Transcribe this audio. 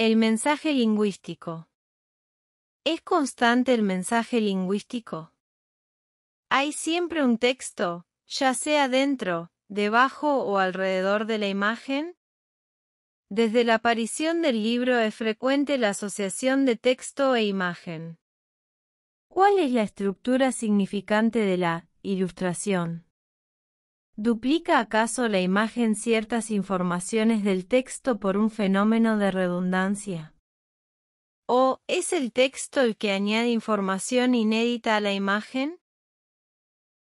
El mensaje lingüístico. ¿Es constante el mensaje lingüístico? Hay siempre un texto, ya sea dentro, debajo o alrededor de la imagen. Desde la aparición del libro es frecuente la asociación de texto e imagen. ¿Cuál es la estructura significante de la ilustración? ¿Duplica acaso la imagen ciertas informaciones del texto por un fenómeno de redundancia? ¿O es el texto el que añade información inédita a la imagen?